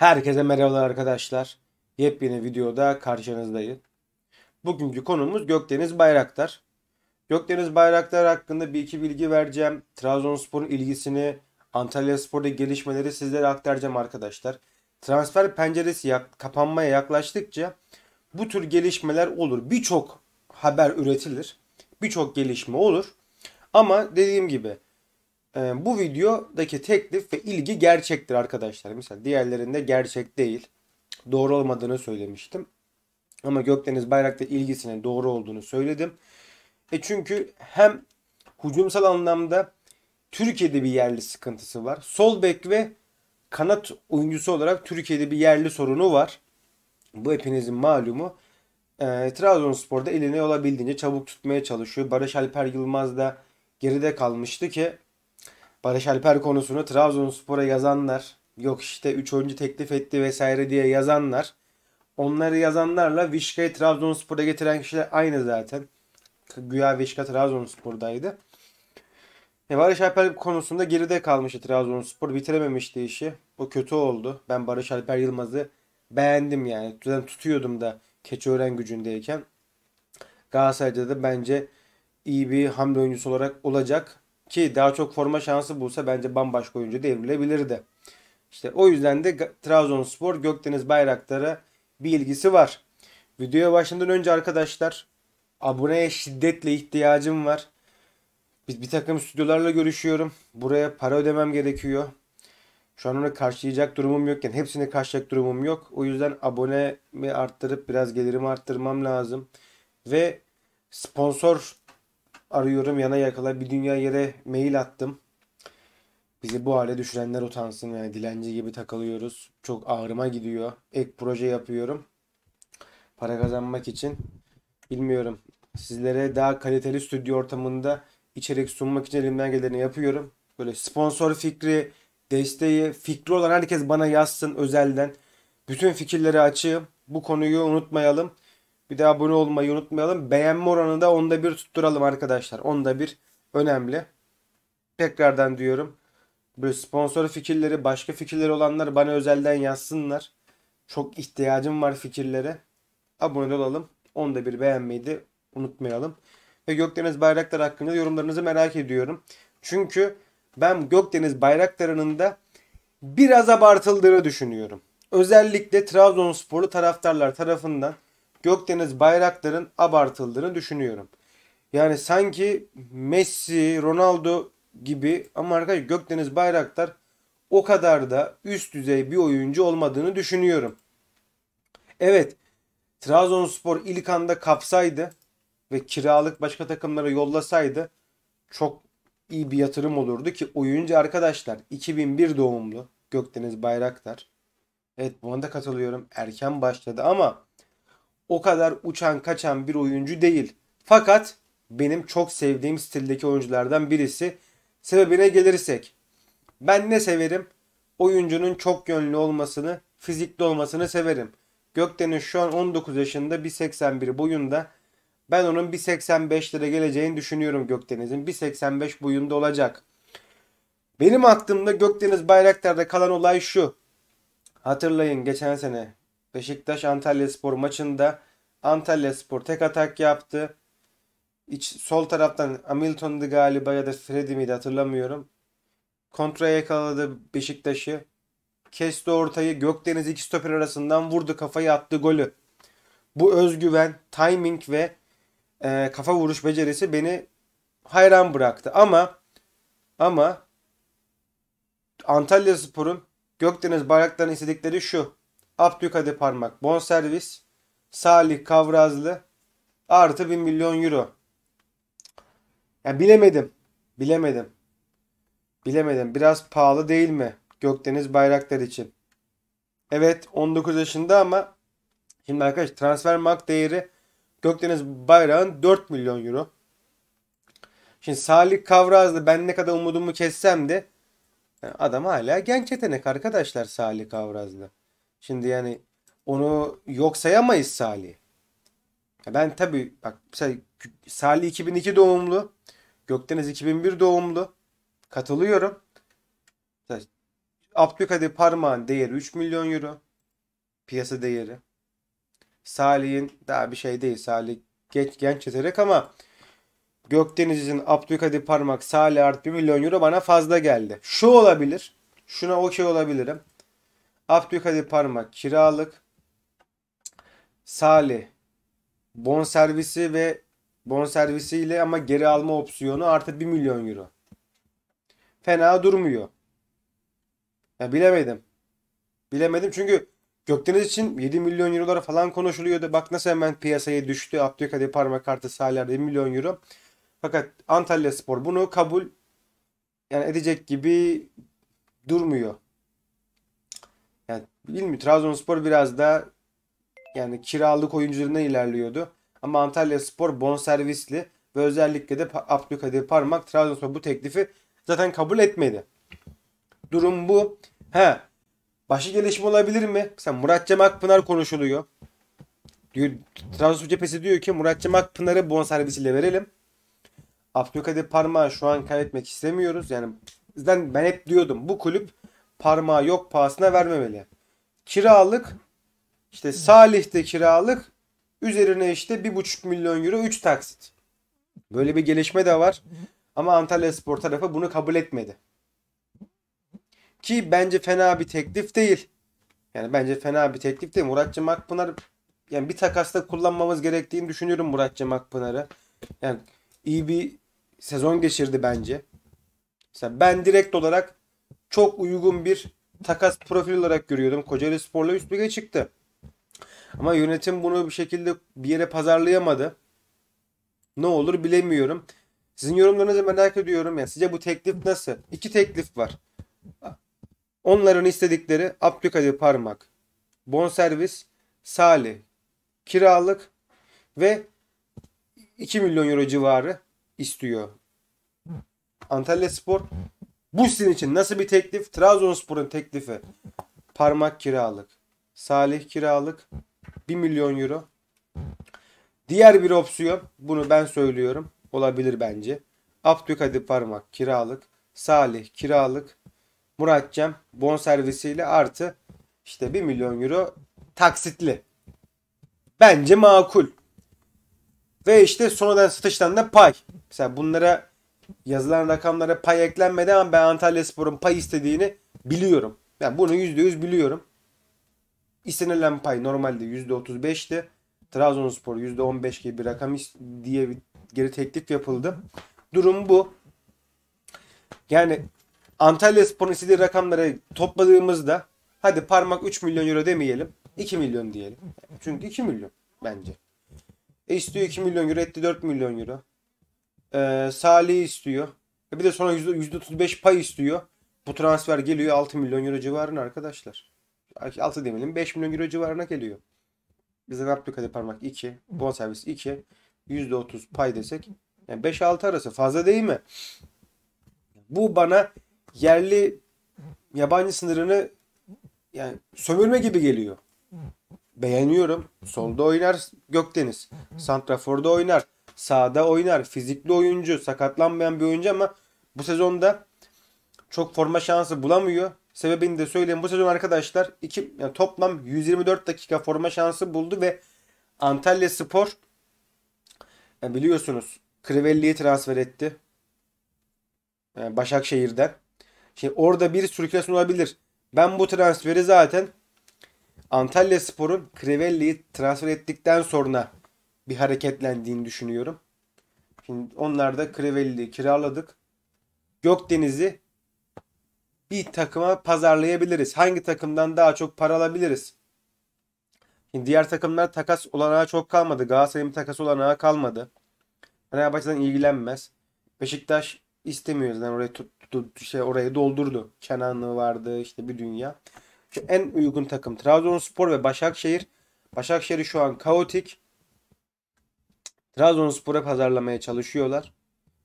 Herkese merhabalar arkadaşlar. Yepyeni videoda karşınızdayım. Bugünkü konumuz Gökdeniz Bayraktar. Gökdeniz Bayraktar hakkında bir iki bilgi vereceğim. Trabzonspor'un ilgisini, Antalya Spor'da gelişmeleri sizlere aktaracağım arkadaşlar. Transfer penceresi yak kapanmaya yaklaştıkça bu tür gelişmeler olur. Birçok haber üretilir. Birçok gelişme olur. Ama dediğim gibi e, bu videodaki teklif ve ilgi gerçektir arkadaşlar. Mesela diğerlerinde gerçek değil. Doğru olmadığını söylemiştim. Ama Gökdeniz Bayrak'ta ilgisine doğru olduğunu söyledim. E çünkü hem hücumsal anlamda Türkiye'de bir yerli sıkıntısı var. Sol bek ve kanat oyuncusu olarak Türkiye'de bir yerli sorunu var. Bu hepinizin malumu. E, Trabzonspor'da elini olabildiğince çabuk tutmaya çalışıyor. Barış Alper Yılmaz da geride kalmıştı ki Barış Alper konusunu Trabzonspor'a yazanlar, yok işte 3 oyuncu teklif etti vesaire diye yazanlar, onları yazanlarla Vişka'yı Trabzonspor'a getiren kişiler aynı zaten. Güya Vişka Trabzonspor'daydı. E Barış Alper konusunda geride kalmıştı Trabzonspor. Bitirememişti işi. Bu kötü oldu. Ben Barış Alper Yılmaz'ı beğendim yani. Ben tutuyordum da Keçiören gücündeyken. Galatasaray'da da bence iyi bir hamle oyuncusu olarak olacak. Ki daha çok forma şansı bulsa bence bambaşka oyuncu devrilebilirdi. İşte o yüzden de Trabzonspor Gökdeniz Bayraktar'a bir ilgisi var. Videoya başlamadan önce arkadaşlar aboneye şiddetle ihtiyacım var. Bir, bir takım stüdyolarla görüşüyorum. Buraya para ödemem gerekiyor. Şu an onu karşılayacak durumum yokken yani hepsini karşılayacak durumum yok. O yüzden abonemi arttırıp biraz gelirimi arttırmam lazım. Ve sponsor arıyorum yana yakala bir dünya yere mail attım. Bizi bu hale düşürenler utansın yani dilenci gibi takılıyoruz. Çok ağrıma gidiyor. Ek proje yapıyorum. Para kazanmak için. Bilmiyorum. Sizlere daha kaliteli stüdyo ortamında içerik sunmak için elimden geleni yapıyorum. Böyle sponsor fikri, desteği, fikri olan herkes bana yazsın özelden. Bütün fikirleri açığım. Bu konuyu unutmayalım. Bir de abone olmayı unutmayalım. Beğenme oranı da onda bir tutturalım arkadaşlar. Onda bir önemli. Tekrardan diyorum. Böyle sponsor fikirleri, başka fikirleri olanlar bana özelden yazsınlar. Çok ihtiyacım var fikirlere. Abone olalım. Onda bir beğenmeyi de unutmayalım. Ve Gökdeniz Bayraktar hakkında yorumlarınızı merak ediyorum. Çünkü ben Gökdeniz Bayraktar'ın da biraz abartıldığını düşünüyorum. Özellikle Trabzonsporlu taraftarlar tarafından Gökdeniz Bayraktar'ın abartıldığını düşünüyorum. Yani sanki Messi, Ronaldo gibi ama arkadaşlar Gökdeniz Bayraktar o kadar da üst düzey bir oyuncu olmadığını düşünüyorum. Evet Trabzonspor ilk anda kapsaydı ve kiralık başka takımlara yollasaydı çok iyi bir yatırım olurdu ki oyuncu arkadaşlar 2001 doğumlu Gökdeniz Bayraktar. Evet buna da katılıyorum. Erken başladı ama o kadar uçan kaçan bir oyuncu değil. Fakat benim çok sevdiğim stildeki oyunculardan birisi. Sebebine gelirsek. Ben ne severim? Oyuncunun çok yönlü olmasını, fizikli olmasını severim. Gökdeniz şu an 19 yaşında 1.81 boyunda. Ben onun 185 1.85'lere geleceğini düşünüyorum Gökdeniz'in. 1.85 boyunda olacak. Benim aklımda Gökdeniz Bayraktar'da kalan olay şu. Hatırlayın geçen sene Beşiktaş Antalya Spor maçında Antalya Spor tek atak yaptı. İç, sol taraftan Hamilton'dı galiba ya da Freddy miydi hatırlamıyorum. Kontra yakaladı Beşiktaş'ı. Kesti ortayı. Gökdeniz iki stoper arasından vurdu kafayı attı golü. Bu özgüven, timing ve e, kafa vuruş becerisi beni hayran bıraktı. Ama ama Antalya Spor'un Gökdeniz bayraklarını istedikleri şu. Abdülkadir Parmak bonservis, Salih Kavrazlı artı 1 milyon euro. Yani bilemedim. Bilemedim. Bilemedim. Biraz pahalı değil mi? Gökdeniz Bayraktar için. Evet 19 yaşında ama şimdi arkadaş transfer mark değeri Gökdeniz Bayrak'ın 4 milyon euro. Şimdi Salih Kavrazlı ben ne kadar umudumu kessem de yani adam hala genç yetenek arkadaşlar Salih Kavrazlı. Şimdi yani onu yok sayamayız Salih. Ben tabii bak mesela Salih 2002 doğumlu. Gökdeniz 2001 doğumlu. Katılıyorum. Abdülkadir Parmağ'ın değeri 3 milyon euro. Piyasa değeri. Salih'in daha bir şey değil. Salih genç, genç yeterek ama Gökdeniz'in Abdülkadir Parmak Salih artı 1 milyon euro bana fazla geldi. Şu olabilir. Şuna okey olabilirim. Abdülkadir Parmak kiralık. Salih bon servisi ve bon servisiyle ama geri alma opsiyonu artı 1 milyon euro. Fena durmuyor. Ya bilemedim. Bilemedim çünkü Gökdeniz için 7 milyon eurolara falan konuşuluyordu. Bak nasıl hemen piyasaya düştü. Abdülkadir Parmak kartı Salih 1 milyon euro. Fakat Antalya Spor bunu kabul yani edecek gibi durmuyor. Yani bilmiyorum Trabzonspor biraz daha yani kiralık oyuncularına ilerliyordu. Ama Antalya Spor bonservisli ve özellikle de Abdülkadir Parmak Trabzonspor bu teklifi zaten kabul etmedi. Durum bu. He. Başka gelişme olabilir mi? Mesela Murat Cem Akpınar konuşuluyor. Diyor, Trabzonspor cephesi diyor ki Murat Cem Akpınar'ı bonservisiyle verelim. Abdülkadir Parmağı şu an kaybetmek istemiyoruz. Yani ben hep diyordum bu kulüp parmağı yok pahasına vermemeli. Kiralık işte Salih'te kiralık üzerine işte bir buçuk milyon euro üç taksit. Böyle bir gelişme de var. Ama Antalya Spor tarafı bunu kabul etmedi. Ki bence fena bir teklif değil. Yani bence fena bir teklif değil. Murat Muratcı Akpınar yani bir takasta kullanmamız gerektiğini düşünüyorum Murat Muratcı Akpınar'ı. Yani iyi bir sezon geçirdi bence. Mesela ben direkt olarak çok uygun bir takas profil olarak görüyordum. Kocaeli Spor'la üst lige çıktı. Ama yönetim bunu bir şekilde bir yere pazarlayamadı. Ne olur bilemiyorum. Sizin yorumlarınızı merak ediyorum. Yani Size bu teklif nasıl? İki teklif var. Onların istedikleri Abdülkadir Parmak, bonservis, Salih, kiralık ve 2 milyon euro civarı istiyor. Antalya Spor bu sizin için nasıl bir teklif? Trabzonspor'un teklifi. Parmak kiralık. Salih kiralık. 1 milyon euro. Diğer bir opsiyon. Bunu ben söylüyorum. Olabilir bence. Abdülkadir Parmak kiralık. Salih kiralık. Murat Cem bonservisiyle artı işte 1 milyon euro taksitli. Bence makul. Ve işte sonradan satıştan da pay. Mesela bunlara yazılan rakamlara pay eklenmedi ama ben Antalya Spor'un pay istediğini biliyorum. Yani bunu %100 biliyorum. İstenilen pay normalde %35'ti. Trabzonspor %15 gibi bir rakam diye bir geri teklif yapıldı. Durum bu. Yani Antalya Spor'un istediği rakamları topladığımızda hadi parmak 3 milyon euro demeyelim. 2 milyon diyelim. Çünkü 2 milyon bence. E istiyor 2 milyon euro etti 4 milyon euro e, ee, Salih'i istiyor. E bir de sonra %35 pay istiyor. Bu transfer geliyor 6 milyon euro civarına arkadaşlar. 6 demeyelim 5 milyon euro civarına geliyor. Bize Abdülkadir Parmak 2, bonservis 2, %30 pay desek yani 5-6 arası fazla değil mi? Bu bana yerli yabancı sınırını yani sömürme gibi geliyor. Beğeniyorum. Solda oynar Gökdeniz. Santrafor'da oynar sahada oynar. Fizikli oyuncu, sakatlanmayan bir oyuncu ama bu sezonda çok forma şansı bulamıyor. Sebebini de söyleyeyim. Bu sezon arkadaşlar iki, yani toplam 124 dakika forma şansı buldu ve Antalya Spor yani e, biliyorsunuz Crivelli'yi transfer etti. Yani e, Başakşehir'den. Şimdi orada bir sürüklesin olabilir. Ben bu transferi zaten Antalya Spor'un Crivelli'yi transfer ettikten sonra bir hareketlendiğini düşünüyorum. Şimdi onlar da Crivelli'yi kiraladık. Gökdeniz'i bir takıma pazarlayabiliriz. Hangi takımdan daha çok para alabiliriz? Şimdi diğer takımlar takas olanağı çok kalmadı. Galatasaray'ın takas olanağı kalmadı. Fenerbahçe'den ilgilenmez. Beşiktaş istemiyor zaten yani orayı tuttu, şey orayı doldurdu. Kenanlı vardı işte bir dünya. Şu en uygun takım Trabzonspor ve Başakşehir. Başakşehir şu an kaotik. Trabzonspor'a pazarlamaya çalışıyorlar.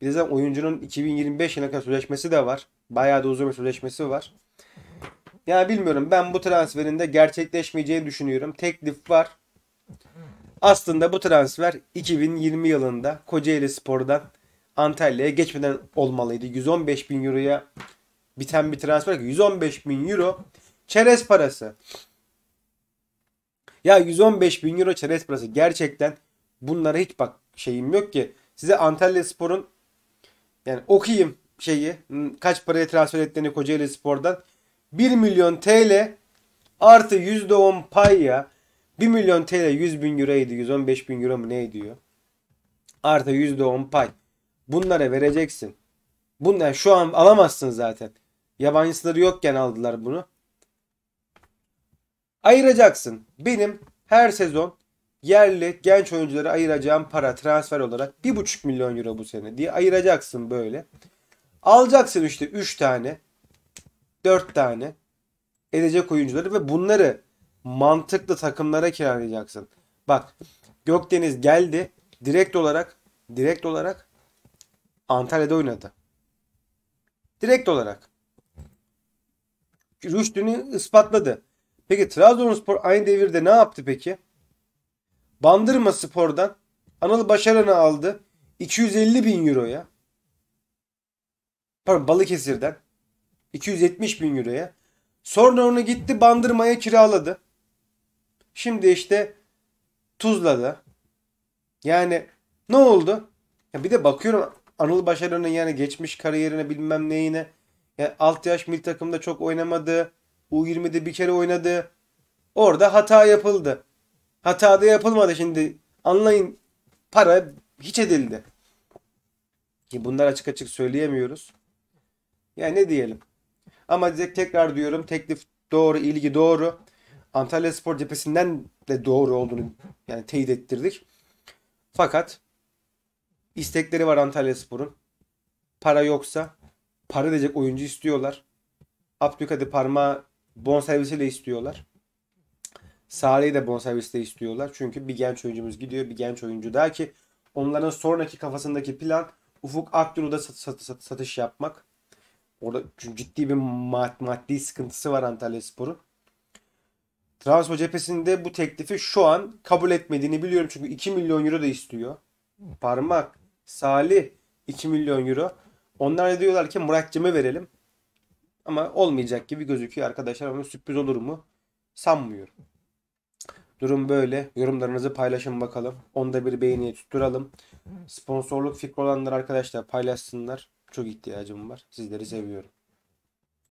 Bir de zaten oyuncunun 2025 yılına kadar sözleşmesi de var. Bayağı da uzun bir sözleşmesi var. Yani bilmiyorum ben bu transferin de gerçekleşmeyeceğini düşünüyorum. Teklif var. Aslında bu transfer 2020 yılında Kocaeli Spor'dan Antalya'ya geçmeden olmalıydı. 115 bin euroya biten bir transfer. 115 bin euro çerez parası. Ya 115 bin euro çerez parası gerçekten Bunlara hiç bak şeyim yok ki. Size Antalya Spor'un yani okuyayım şeyi kaç paraya transfer ettiğini Kocaeli Spor'dan 1 milyon TL artı %10 pay ya 1 milyon TL 100 bin euroydu 115 bin euro mu ne diyor Artı %10 pay. Bunlara vereceksin. Bunlar şu an alamazsın zaten. yabancıları yokken aldılar bunu. Ayıracaksın. Benim her sezon yerli genç oyunculara ayıracağım para transfer olarak 1,5 milyon euro bu sene diye ayıracaksın böyle. Alacaksın işte 3 tane, 4 tane edecek oyuncuları ve bunları mantıklı takımlara kiralayacaksın. Bak Gökdeniz geldi direkt olarak direkt olarak Antalya'da oynadı. Direkt olarak. Rüştünü ispatladı. Peki Trabzonspor aynı devirde ne yaptı peki? Bandırma Spor'dan Anıl Başaran'ı aldı. 250 bin euroya. Pardon Balıkesir'den. 270 bin euroya. Sonra onu gitti Bandırma'ya kiraladı. Şimdi işte Tuzla'da. Yani ne oldu? Ya bir de bakıyorum Anıl Başaran'ın yani geçmiş kariyerine bilmem neyine. Yani alt yaş milli takımda çok oynamadı. U20'de bir kere oynadı. Orada hata yapıldı. Hatada yapılmadı şimdi. Anlayın para hiç edildi. Ki bunlar açık açık söyleyemiyoruz. Yani ne diyelim. Ama tekrar diyorum teklif doğru, ilgi doğru. Antalya Spor cephesinden de doğru olduğunu yani teyit ettirdik. Fakat istekleri var Antalya Spor'un. Para yoksa para diyecek oyuncu istiyorlar. Abdülkadir Parmağı bonservisiyle istiyorlar. Sarı'yı da bonserviste istiyorlar. Çünkü bir genç oyuncumuz gidiyor. Bir genç oyuncu der ki onların sonraki kafasındaki plan Ufuk Akdur'u da sat, sat, sat, satış yapmak. Orada ciddi bir mad, maddi sıkıntısı var Antalya Spor'un. Transfer cephesinde bu teklifi şu an kabul etmediğini biliyorum. Çünkü 2 milyon euro da istiyor. Parmak, Salih 2 milyon euro. Onlar da diyorlar ki Muratcımı verelim. Ama olmayacak gibi gözüküyor arkadaşlar. Ama sürpriz olur mu? Sanmıyorum. Durum böyle. Yorumlarınızı paylaşın bakalım. Onda bir beğeni tutturalım. Sponsorluk fikri olanlar arkadaşlar paylaşsınlar. Çok ihtiyacım var. Sizleri seviyorum.